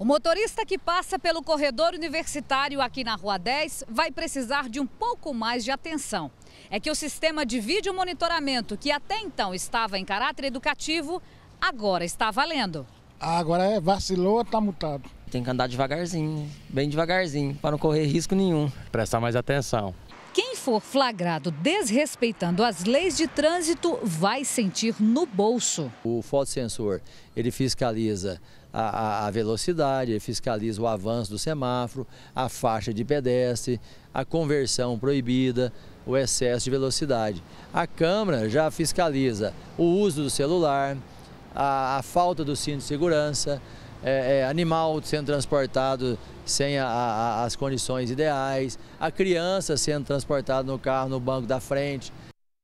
O motorista que passa pelo corredor universitário aqui na Rua 10 vai precisar de um pouco mais de atenção. É que o sistema de vídeo monitoramento, que até então estava em caráter educativo, agora está valendo. Ah, agora é vacilou tá mutado? Tem que andar devagarzinho, bem devagarzinho, para não correr risco nenhum. Prestar mais atenção for flagrado desrespeitando as leis de trânsito, vai sentir no bolso. O fotossensor, ele fiscaliza a, a, velocidade, ele fiscaliza o avanço do semáforo, a faixa de pedestre, a conversão proibida, o excesso de velocidade. A câmera já fiscaliza o uso do celular, a, a falta do cinto de segurança, é, é, animal sendo transportado sem a, a, as condições ideais, a criança sendo transportada no carro, no banco da frente.